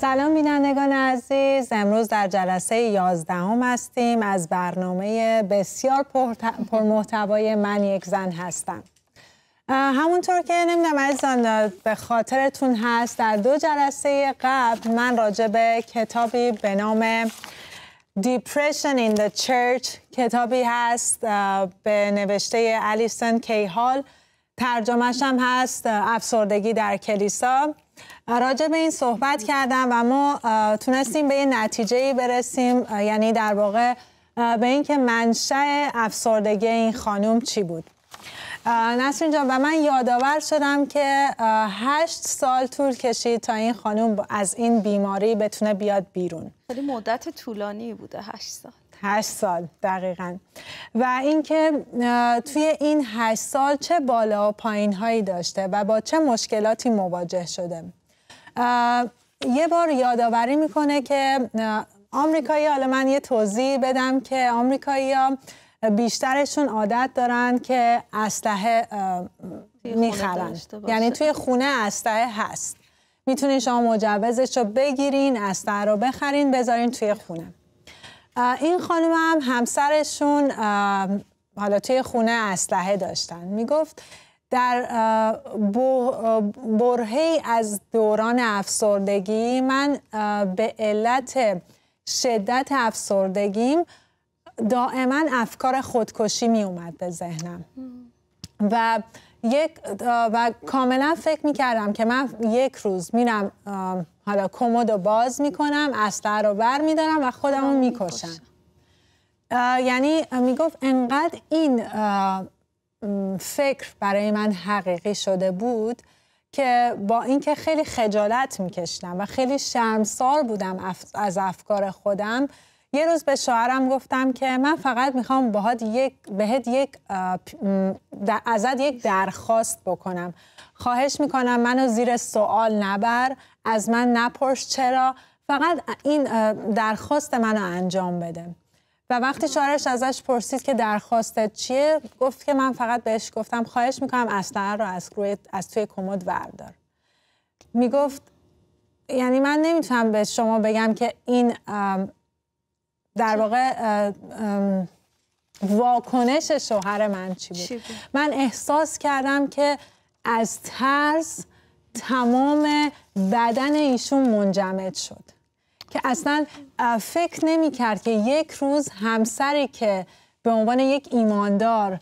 سلام بینندگان عزیز امروز در جلسه 11 هم هستیم از برنامه بسیار پرمحتوای من یک زن هستم همونطور که نمیدونم عزیزان به خاطرتون هست در دو جلسه قبل من راجع به کتابی به نام Depression in the Church کتابی هست به نوشته الیسن کیهال ترجمهش هم هست افسردگی در کلیسا راجع به این صحبت کردم و ما تونستیم به یه نتیجه برسیم یعنی در واقع به اینکه منشأ افسردگی این خانم چی بود نسرین جان و من یادآور شدم که هشت سال طول کشید تا این خانم از این بیماری بتونه بیاد بیرون خیلی مدت طولانی بوده هشت سال هشت سال دقیقا و اینکه توی این هشت سال چه بالا و پایین هایی داشته و با چه مشکلاتی مواجه شده یه بار یادآوری میکنه که آمریکایی حالا من یه توضیح بدم که آمریکایی بیشترشون عادت دارن که اسلحه میخرن یعنی توی خونه اسلحه هست میتونین شما مجوزش رو بگیرین اسلحه رو بخرین بذارین توی خونه این خانم هم همسرشون حالا توی خونه اسلحه داشتن میگفت در برهی از دوران افسردگی من به علت شدت افسردگیم دائما افکار خودکشی می اومد به ذهنم و یک و کاملا فکر می کردم که من یک روز میرم حالا کمد رو باز میکنم اسلحه رو بر میدارم و خودم رو میکشم یعنی گفت انقدر این فکر برای من حقیقی شده بود که با اینکه خیلی خجالت میکشیدم و خیلی شرمسار بودم از افکار خودم یه روز به شوهرم گفتم که من فقط میخوام باهات یک بهت یک ازت یک درخواست بکنم خواهش میکنم منو زیر سوال نبر از من نپرس چرا فقط این درخواست منو انجام بده و وقتی شوهرش ازش پرسید که درخواستت چیه گفت که من فقط بهش گفتم خواهش میکنم اسلحه رو از, روی، از توی کمد وردار میگفت یعنی من نمیتونم به شما بگم که این در واقع واکنش شوهر من چی بود؟, من احساس کردم که از ترس تمام بدن ایشون منجمد شد که اصلا فکر نمی کرد که یک روز همسری که به عنوان یک ایماندار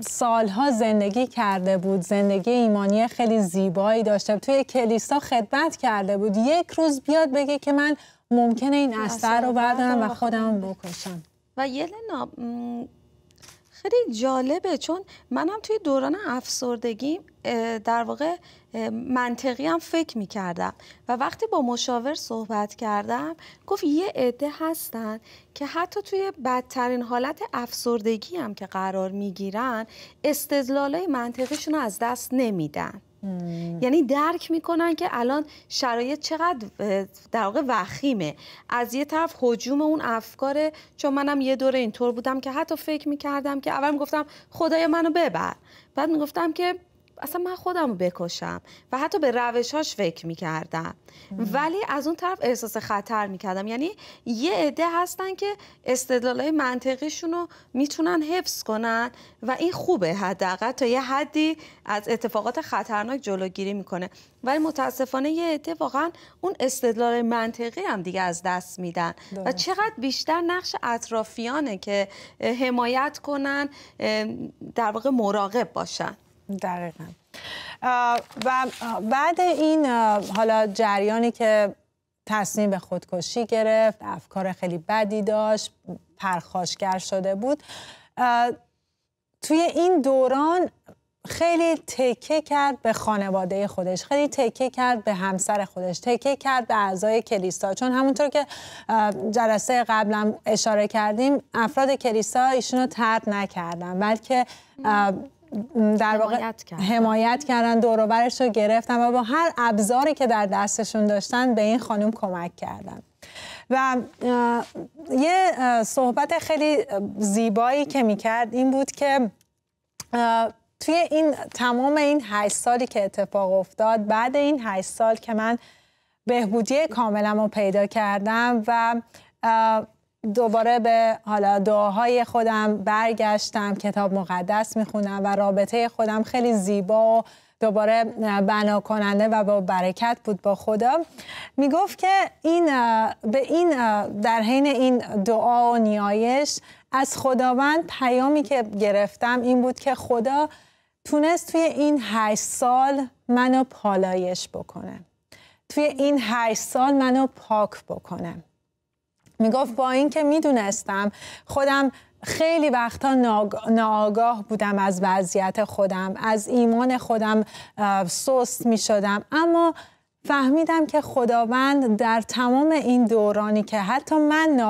سالها زندگی کرده بود زندگی ایمانی خیلی زیبایی داشته توی کلیسا خدمت کرده بود یک روز بیاد بگه که من ممکنه این اثر رو بردارم و خودم بکشم و یلنا خیلی جالبه چون منم توی دوران افسردگی در واقع منطقی هم فکر می کردم و وقتی با مشاور صحبت کردم گفت یه عده هستن که حتی توی بدترین حالت افسردگی هم که قرار می گیرن های منطقیشون از دست نمیدن یعنی درک میکنن که الان شرایط چقدر در واقع وخیمه از یه طرف حجوم اون افکاره چون منم یه دوره اینطور بودم که حتی فکر میکردم که اول میگفتم خدای منو ببر بعد میگفتم که اصلا من خودم رو بکشم و حتی به روشهاش فکر میکردم ولی از اون طرف احساس خطر میکردم یعنی یه عده هستن که استدلالهای منطقیشون رو میتونن حفظ کنن و این خوبه حداقل تا یه حدی از اتفاقات خطرناک جلوگیری میکنه ولی متاسفانه یه عده واقعا اون استدلال منطقی هم دیگه از دست میدن و چقدر بیشتر نقش اطرافیانه که حمایت کنن در واقع مراقب باشن دقیقا و بعد این حالا جریانی که تصمیم به خودکشی گرفت افکار خیلی بدی داشت پرخاشگر شده بود توی این دوران خیلی تکه کرد به خانواده خودش خیلی تکه کرد به همسر خودش تکه کرد به اعضای کلیسا چون همونطور که جلسه قبلا اشاره کردیم افراد کلیسا ایشونو ترد نکردن بلکه در واقع حمایت, کردن دوروبرش رو گرفتن و با هر ابزاری که در دستشون داشتن به این خانم کمک کردن و یه صحبت خیلی زیبایی که میکرد این بود که توی این تمام این هشت سالی که اتفاق افتاد بعد این هشت سال که من بهبودی کاملم رو پیدا کردم و دوباره به حالا دعاهای خودم برگشتم کتاب مقدس میخونم و رابطه خودم خیلی زیبا دوباره بنا کننده و با برکت بود با خدا میگفت که این به این در حین این دعا و نیایش از خداوند پیامی که گرفتم این بود که خدا تونست توی این هشت سال منو پالایش بکنه توی این هشت سال منو پاک بکنه میگفت با اینکه میدونستم خودم خیلی وقتا ناآگاه بودم از وضعیت خودم از ایمان خودم سست میشدم اما فهمیدم که خداوند در تمام این دورانی که حتی من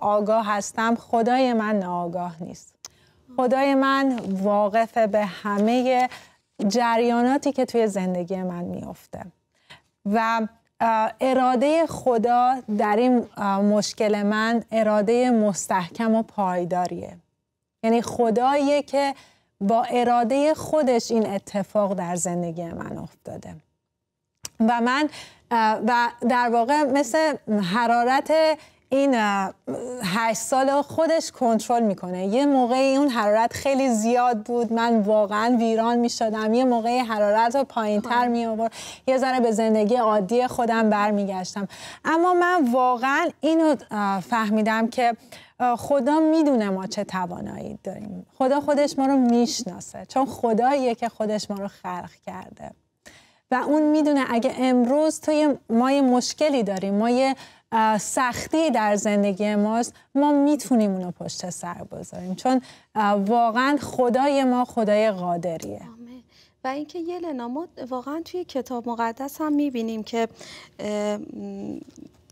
آگاه هستم خدای من ناآگاه نیست خدای من واقف به همه جریاناتی که توی زندگی من میافته و اراده خدا در این مشکل من اراده مستحکم و پایداریه یعنی خداییه که با اراده خودش این اتفاق در زندگی من افتاده و من و در واقع مثل حرارت این هشت سال خودش کنترل میکنه یه موقعی اون حرارت خیلی زیاد بود من واقعا ویران میشدم یه موقعی حرارت رو پایین تر می آورد یه ذره به زندگی عادی خودم برمیگشتم اما من واقعا اینو فهمیدم که خدا میدونه ما چه توانایی داریم خدا خودش ما رو میشناسه چون خداییه که خودش ما رو خلق کرده و اون میدونه اگه امروز تو ما یه مشکلی داریم ما یه سختی در زندگی ماست ما میتونیم اونو پشت سر بذاریم چون واقعا خدای ما خدای قادریه و اینکه یلنا ما واقعا توی کتاب مقدس هم میبینیم که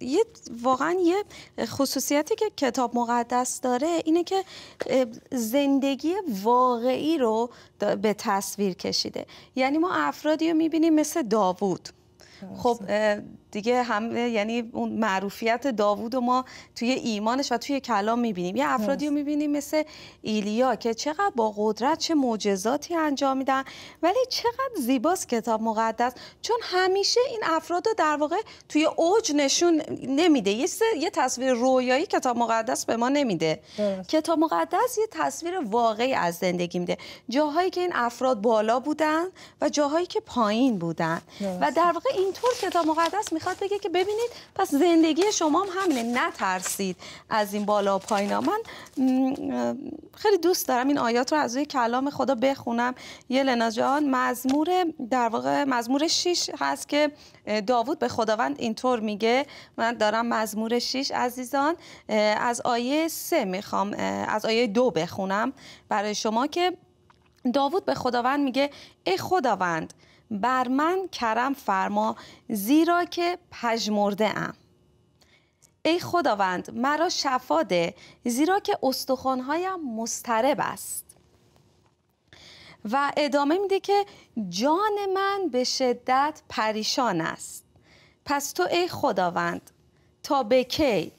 یه واقعا یه خصوصیتی که کتاب مقدس داره اینه که زندگی واقعی رو به تصویر کشیده یعنی ما افرادی رو میبینیم مثل داوود خب دیگه هم... یعنی اون معروفیت داوود و ما توی ایمانش و توی کلام میبینیم یه افرادی رو میبینیم مثل ایلیا که چقدر با قدرت چه معجزاتی انجام میدن ولی چقدر زیباست کتاب مقدس چون همیشه این افراد رو در واقع توی اوج نشون نمیده یه, تصویر رویایی کتاب مقدس به ما نمیده کتاب مقدس یه تصویر واقعی از زندگی میده جاهایی که این افراد بالا بودن و جاهایی که پایین بودن و در واقع این همینطور کتاب مقدس میخواد بگه که ببینید پس زندگی شما هم همینه نترسید از این بالا و پایین من خیلی دوست دارم این آیات رو از روی کلام خدا بخونم یه لنا جان مزمور در واقع مزمور 6 هست که داوود به خداوند اینطور میگه من دارم مزمور 6 عزیزان از آیه سه میخوام از آیه دو بخونم برای شما که داوود به خداوند میگه ای خداوند بر من کرم فرما زیرا که پژمرده ام ای خداوند مرا شفا ده زیرا که استخوانهایم مسترب است و ادامه میده که جان من به شدت پریشان است پس تو ای خداوند تا به کی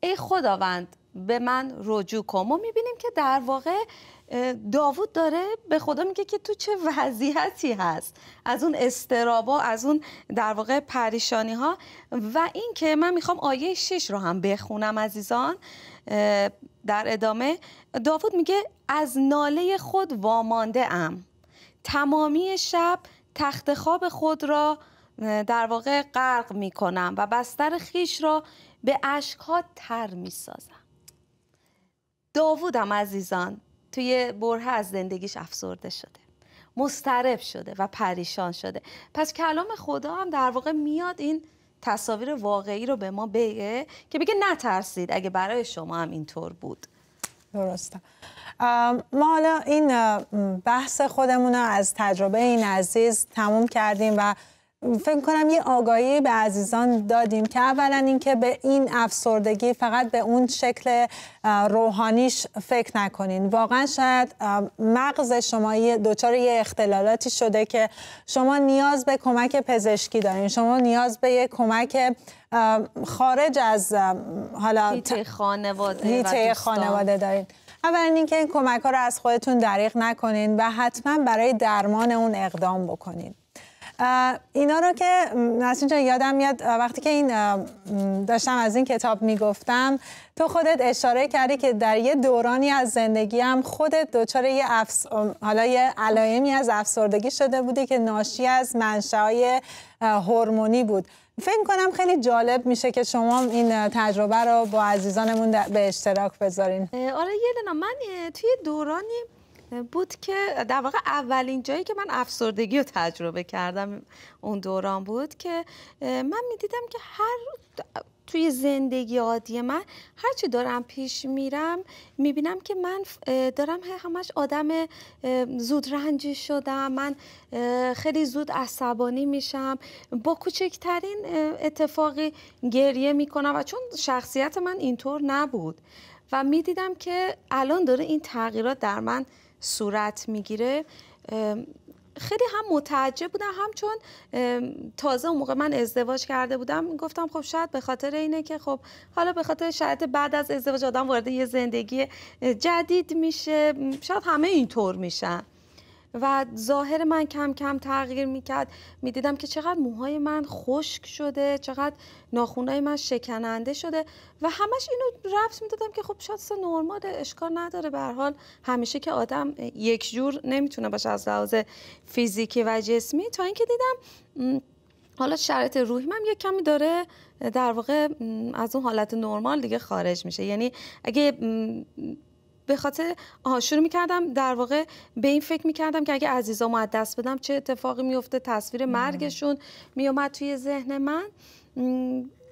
ای خداوند به من رجوع کن ما میبینیم که در واقع داوود داره به خدا میگه که تو چه وضعیتی هست از اون استرابا از اون در واقع پریشانی ها و اینکه من میخوام آیه 6 رو هم بخونم عزیزان در ادامه داوود میگه از ناله خود وامانده ام تمامی شب تخت خواب خود را در واقع غرق میکنم و بستر خیش را به ها تر میسازم داوودم عزیزان توی بره از زندگیش افسرده شده مسترب شده و پریشان شده پس کلام خدا هم در واقع میاد این تصاویر واقعی رو به ما بگه که بگه نترسید اگه برای شما هم اینطور بود درسته ما حالا این بحث خودمون رو از تجربه این عزیز تموم کردیم و فکر کنم یه آگاهی به عزیزان دادیم که اولا اینکه به این افسردگی فقط به اون شکل روحانیش فکر نکنین واقعا شاید مغز شما دچار یه اختلالاتی شده که شما نیاز به کمک پزشکی دارین شما نیاز به یه کمک خارج از حالا خانواده هیته خانواده دارین اول اینکه این کمک ها رو از خودتون دریغ نکنین و حتما برای درمان اون اقدام بکنین اینا رو که از اینجا یادم میاد وقتی که این داشتم از این کتاب میگفتم تو خودت اشاره کردی که در یه دورانی از زندگی هم خودت دچار یه افس... حالا یه علائمی از افسردگی شده بودی که ناشی از های هورمونی بود فکر کنم خیلی جالب میشه که شما این تجربه رو با عزیزانمون به اشتراک بذارین آره یلنا من توی دورانی بود که در واقع اولین جایی که من افسردگی رو تجربه کردم اون دوران بود که من میدیدم که هر توی زندگی عادی من هرچی دارم پیش میرم میبینم که من دارم همش آدم زود رنجی شدم من خیلی زود عصبانی میشم با کوچکترین اتفاقی گریه میکنم و چون شخصیت من اینطور نبود و میدیدم که الان داره این تغییرات در من صورت میگیره خیلی هم متعجب بودم هم چون تازه اون موقع من ازدواج کرده بودم گفتم خب شاید به خاطر اینه که خب حالا به خاطر شاید بعد از ازدواج آدم وارد یه زندگی جدید میشه شاید همه اینطور میشن و ظاهر من کم کم تغییر میکرد میدیدم که چقدر موهای من خشک شده چقدر ناخونهای من شکننده شده و همش اینو رفت میدادم که خب شاید نرمال اشکال نداره به حال همیشه که آدم یک جور نمیتونه باشه از لحاظ فیزیکی و جسمی تا اینکه دیدم حالا شرایط روحی من یه کمی داره در واقع از اون حالت نرمال دیگه خارج میشه یعنی اگه به خاطر آها شروع میکردم در واقع به این فکر میکردم که اگه عزیزا از دست بدم چه اتفاقی میفته تصویر مرگشون میومد توی ذهن من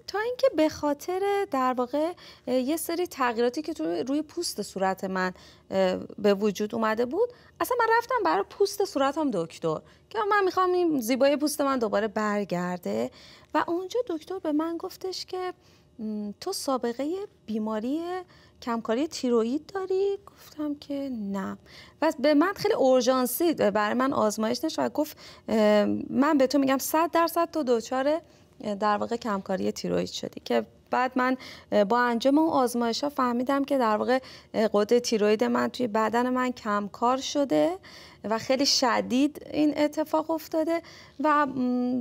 تا اینکه به خاطر در واقع یه سری تغییراتی که تو روی پوست صورت من به وجود اومده بود اصلا من رفتم برای پوست صورتم دکتر که من میخوام این زیبایی پوست من دوباره برگرده و اونجا دکتر به من گفتش که تو سابقه بیماری کمکاری تیروئید داری گفتم که نه و به من خیلی اورژانسی برای من آزمایش نشد گفت من به تو میگم 100 درصد تو دوچاره در واقع کمکاری تیروئید شدی که بعد من با انجام اون آزمایش ها فهمیدم که در واقع قدر تیروید من توی بدن من کمکار شده و خیلی شدید این اتفاق افتاده و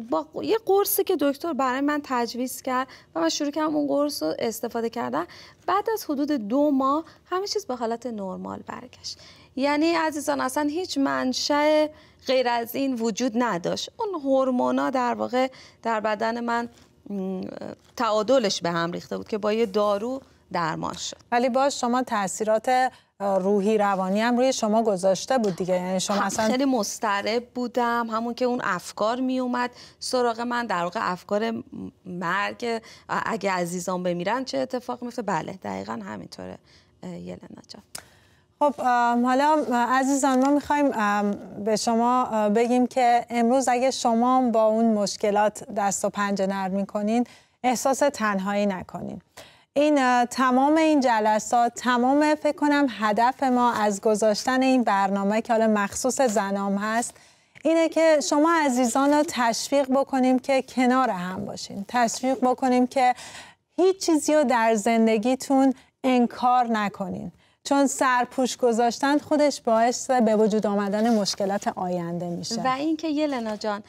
با یه قرصی که دکتر برای من تجویز کرد و من شروع کردم اون قرص رو استفاده کردم بعد از حدود دو ماه همه چیز به حالت نرمال برگشت یعنی عزیزان اصلا هیچ منشأ غیر از این وجود نداشت اون هورمونا در واقع در بدن من تعادلش به هم ریخته بود که با یه دارو درمان شد ولی باز شما تاثیرات روحی روانی هم روی شما گذاشته بود دیگه یعنی شما خب، اصلا خیلی مضطرب بودم همون که اون افکار می اومد سراغ من در واقع افکار مرگ اگه عزیزان بمیرن چه اتفاق میفته بله دقیقا همینطوره یلنا جان خب حالا عزیزان ما میخوایم به شما بگیم که امروز اگه شما با اون مشکلات دست و پنجه نرم میکنین احساس تنهایی نکنین این تمام این جلسات تمام فکر کنم هدف ما از گذاشتن این برنامه که حالا مخصوص زنام هست اینه که شما عزیزان رو تشویق بکنیم که کنار هم باشین تشویق بکنیم که هیچ چیزی رو در زندگیتون انکار نکنین چون سرپوش گذاشتن خودش باعث به وجود آمدن مشکلات آینده میشه و اینکه یلنا جان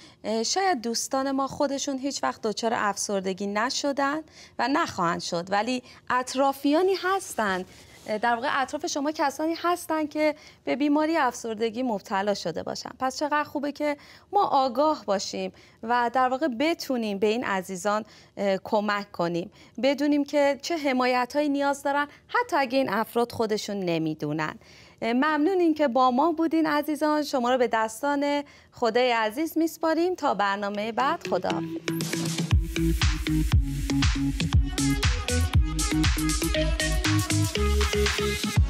شاید دوستان ما خودشون هیچ وقت دچار افسردگی نشدن و نخواهند شد ولی اطرافیانی هستند در واقع اطراف شما کسانی هستند که به بیماری افسردگی مبتلا شده باشن پس چقدر خوبه که ما آگاه باشیم و در واقع بتونیم به این عزیزان کمک کنیم بدونیم که چه حمایت هایی نیاز دارن حتی اگه این افراد خودشون نمیدونن ممنون که با ما بودین عزیزان شما رو به دستان خدای عزیز میسپاریم تا برنامه بعد خدا フフフフ。